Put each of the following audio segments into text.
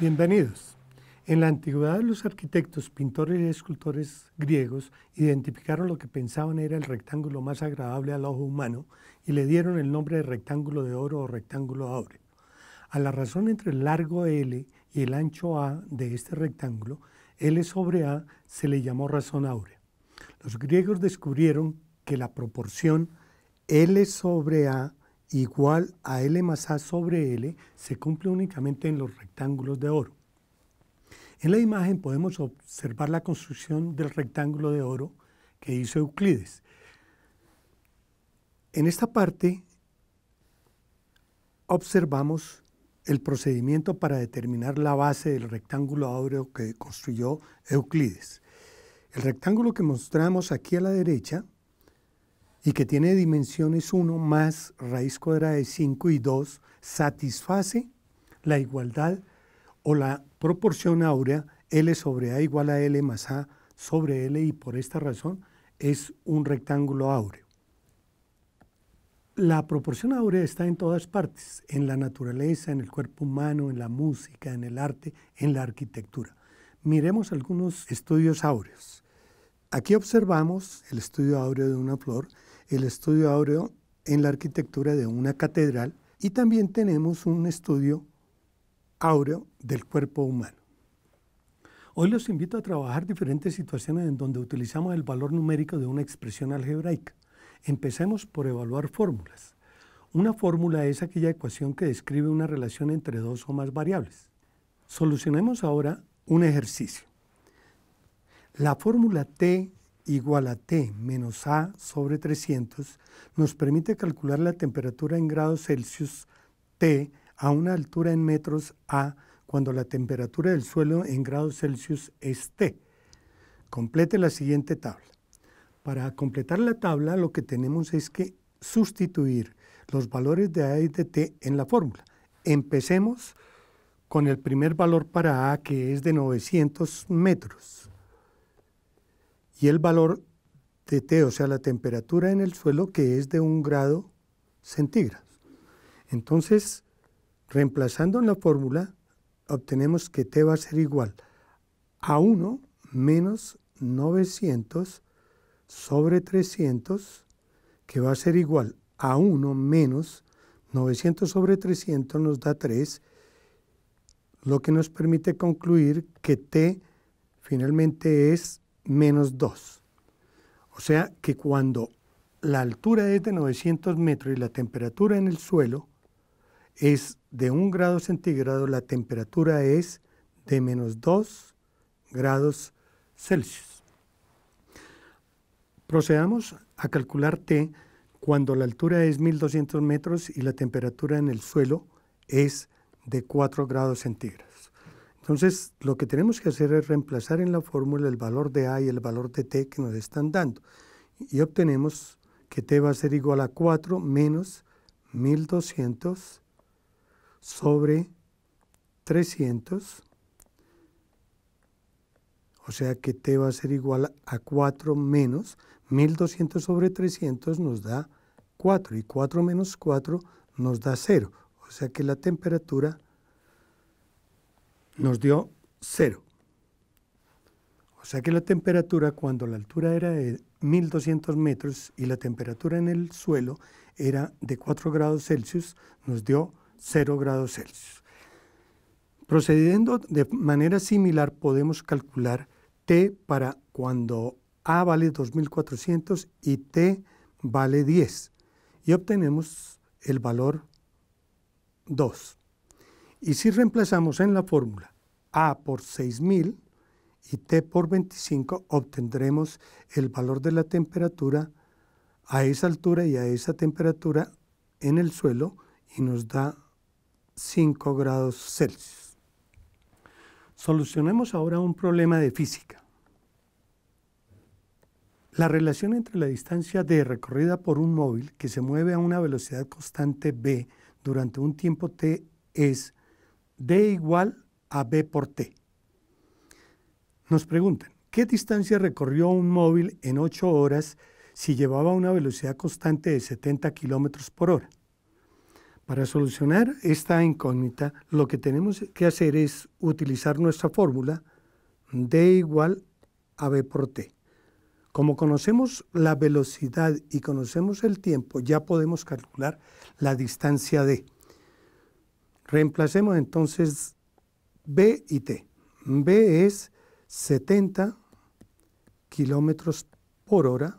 Bienvenidos. En la antigüedad los arquitectos, pintores y escultores griegos identificaron lo que pensaban era el rectángulo más agradable al ojo humano y le dieron el nombre de rectángulo de oro o rectángulo áureo. A la razón entre el largo L y el ancho A de este rectángulo, L sobre A se le llamó razón áurea. Los griegos descubrieron que la proporción L sobre A igual a L más A sobre L se cumple únicamente en los rectángulos de oro. En la imagen podemos observar la construcción del rectángulo de oro que hizo Euclides. En esta parte observamos el procedimiento para determinar la base del rectángulo áureo que construyó Euclides. El rectángulo que mostramos aquí a la derecha y que tiene dimensiones 1 más raíz cuadrada de 5 y 2, satisface la igualdad o la proporción áurea L sobre A igual a L más A sobre L y por esta razón es un rectángulo áureo. La proporción áurea está en todas partes, en la naturaleza, en el cuerpo humano, en la música, en el arte, en la arquitectura. Miremos algunos estudios áureos. Aquí observamos el estudio áureo de una flor el estudio áureo en la arquitectura de una catedral y también tenemos un estudio áureo del cuerpo humano. Hoy los invito a trabajar diferentes situaciones en donde utilizamos el valor numérico de una expresión algebraica. Empecemos por evaluar fórmulas. Una fórmula es aquella ecuación que describe una relación entre dos o más variables. Solucionemos ahora un ejercicio. La fórmula T igual a T menos A sobre 300 nos permite calcular la temperatura en grados Celsius T a una altura en metros A cuando la temperatura del suelo en grados Celsius es T. Complete la siguiente tabla. Para completar la tabla lo que tenemos es que sustituir los valores de A y de T en la fórmula. Empecemos con el primer valor para A que es de 900 metros y el valor de T, o sea, la temperatura en el suelo, que es de un grado centígrados. Entonces, reemplazando en la fórmula, obtenemos que T va a ser igual a 1 menos 900 sobre 300, que va a ser igual a 1 menos 900 sobre 300 nos da 3, lo que nos permite concluir que T finalmente es menos 2. O sea que cuando la altura es de 900 metros y la temperatura en el suelo es de 1 grado centígrado, la temperatura es de menos 2 grados Celsius. Procedamos a calcular T cuando la altura es 1200 metros y la temperatura en el suelo es de 4 grados centígrados. Entonces, lo que tenemos que hacer es reemplazar en la fórmula el valor de A y el valor de T que nos están dando. Y obtenemos que T va a ser igual a 4 menos 1200 sobre 300. O sea que T va a ser igual a 4 menos 1200 sobre 300 nos da 4. Y 4 menos 4 nos da 0. O sea que la temperatura nos dio cero. O sea que la temperatura, cuando la altura era de 1200 metros y la temperatura en el suelo era de 4 grados Celsius, nos dio 0 grados Celsius. Procediendo de manera similar, podemos calcular T para cuando A vale 2400 y T vale 10. Y obtenemos el valor 2. Y si reemplazamos en la fórmula A por 6000 y T por 25, obtendremos el valor de la temperatura a esa altura y a esa temperatura en el suelo y nos da 5 grados Celsius. Solucionemos ahora un problema de física. La relación entre la distancia d recorrida por un móvil que se mueve a una velocidad constante b durante un tiempo t es D igual a B por T. Nos preguntan, ¿qué distancia recorrió un móvil en 8 horas si llevaba una velocidad constante de 70 kilómetros por hora? Para solucionar esta incógnita, lo que tenemos que hacer es utilizar nuestra fórmula D igual a B por T. Como conocemos la velocidad y conocemos el tiempo, ya podemos calcular la distancia D. Reemplacemos entonces B y T. B es 70 kilómetros por hora,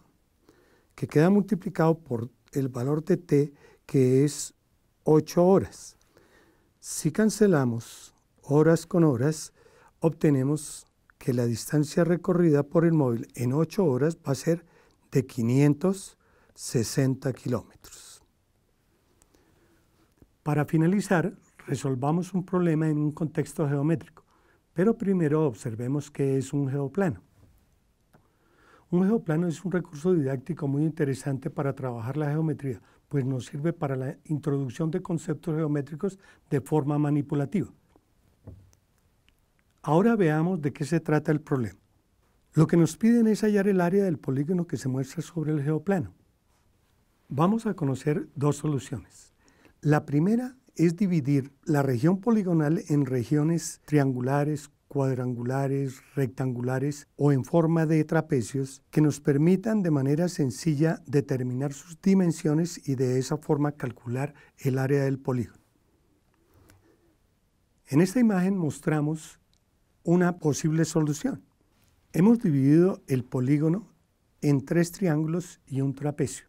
que queda multiplicado por el valor de T, que es 8 horas. Si cancelamos horas con horas, obtenemos que la distancia recorrida por el móvil en 8 horas va a ser de 560 kilómetros. Para finalizar, resolvamos un problema en un contexto geométrico, pero primero observemos qué es un geoplano. Un geoplano es un recurso didáctico muy interesante para trabajar la geometría, pues nos sirve para la introducción de conceptos geométricos de forma manipulativa. Ahora veamos de qué se trata el problema. Lo que nos piden es hallar el área del polígono que se muestra sobre el geoplano. Vamos a conocer dos soluciones. La primera es dividir la región poligonal en regiones triangulares, cuadrangulares, rectangulares o en forma de trapecios que nos permitan de manera sencilla determinar sus dimensiones y de esa forma calcular el área del polígono. En esta imagen mostramos una posible solución. Hemos dividido el polígono en tres triángulos y un trapecio.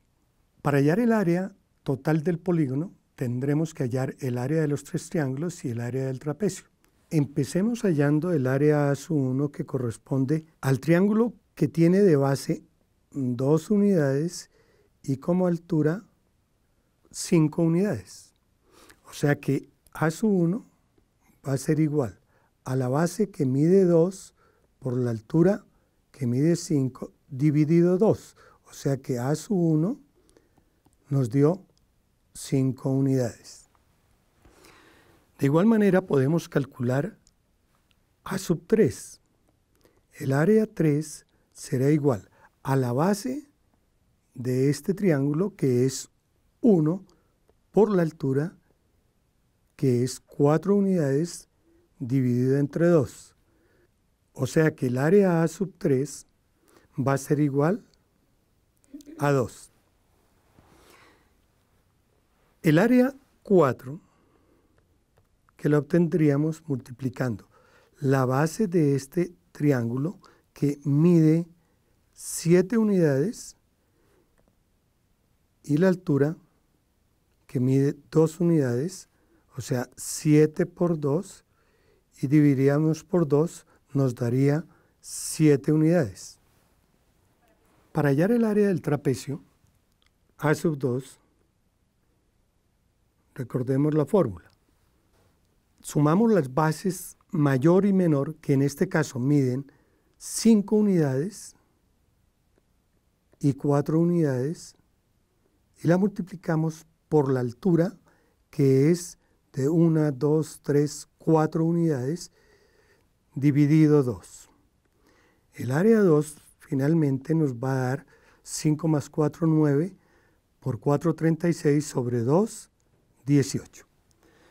Para hallar el área total del polígono tendremos que hallar el área de los tres triángulos y el área del trapecio. Empecemos hallando el área A1 que corresponde al triángulo que tiene de base dos unidades y como altura 5 unidades. O sea que A1 va a ser igual a la base que mide 2 por la altura que mide 5 dividido 2. O sea que A1 nos dio 5 unidades. De igual manera podemos calcular a sub 3. El área 3 será igual a la base de este triángulo que es 1 por la altura que es 4 unidades dividida entre 2. O sea que el área A sub 3 va a ser igual a 2. El área 4, que la obtendríamos multiplicando la base de este triángulo que mide 7 unidades y la altura que mide 2 unidades, o sea 7 por 2 y dividiríamos por 2 nos daría 7 unidades. Para hallar el área del trapecio, A sub 2 Recordemos la fórmula. Sumamos las bases mayor y menor, que en este caso miden 5 unidades y 4 unidades, y la multiplicamos por la altura, que es de 1, 2, 3, 4 unidades, dividido 2. El área 2 finalmente nos va a dar 5 más 4, 9, por 4, 36 sobre 2, 18.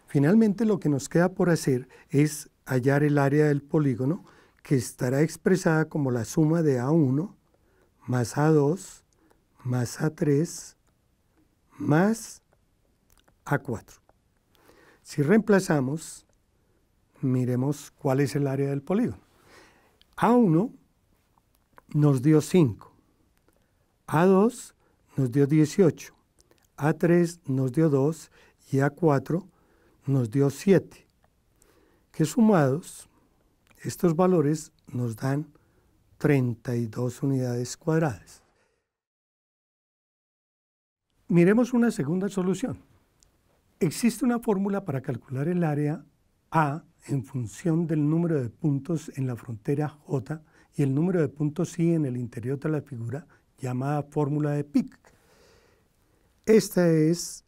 Finalmente, lo que nos queda por hacer es hallar el área del polígono que estará expresada como la suma de A1 más A2 más A3 más A4. Si reemplazamos, miremos cuál es el área del polígono. A1 nos dio 5, A2 nos dio 18, A3 nos dio 2 y a 4 nos dio 7, que sumados estos valores nos dan 32 unidades cuadradas. Miremos una segunda solución. Existe una fórmula para calcular el área A en función del número de puntos en la frontera J y el número de puntos I en el interior de la figura llamada fórmula de Pic. Esta es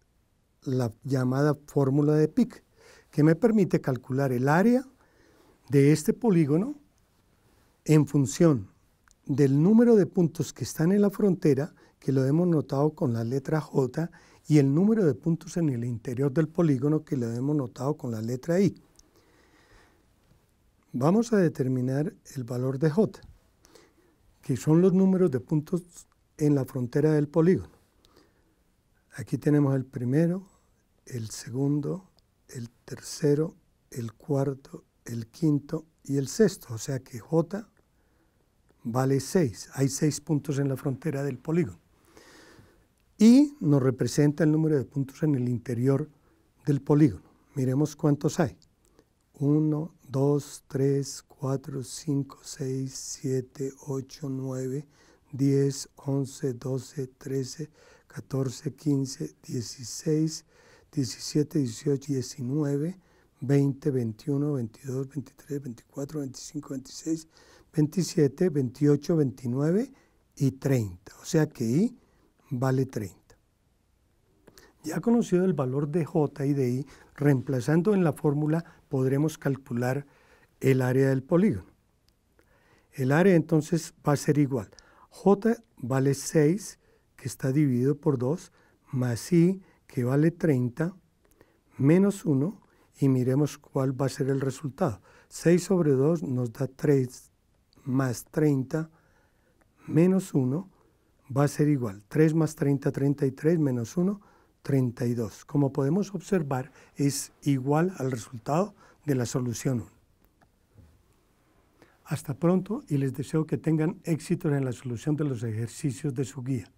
la llamada fórmula de PIC, que me permite calcular el área de este polígono en función del número de puntos que están en la frontera, que lo hemos notado con la letra J, y el número de puntos en el interior del polígono, que lo hemos notado con la letra I. Vamos a determinar el valor de J, que son los números de puntos en la frontera del polígono. Aquí tenemos el primero, el segundo, el tercero, el cuarto, el quinto y el sexto. O sea que J vale 6. Hay 6 puntos en la frontera del polígono. Y nos representa el número de puntos en el interior del polígono. Miremos cuántos hay. 1, 2, 3, 4, 5, 6, 7, 8, 9, 10, 11, 12, 13, 14, 15, 16, 17, 18, 19, 20, 21, 22, 23, 24, 25, 26, 27, 28, 29 y 30. O sea que I vale 30. Ya conocido el valor de J y de I, reemplazando en la fórmula podremos calcular el área del polígono. El área entonces va a ser igual. J vale 6, que está dividido por 2, más I que vale 30 menos 1 y miremos cuál va a ser el resultado. 6 sobre 2 nos da 3 más 30 menos 1 va a ser igual. 3 más 30, 33 menos 1, 32. Como podemos observar, es igual al resultado de la solución 1. Hasta pronto y les deseo que tengan éxito en la solución de los ejercicios de su guía.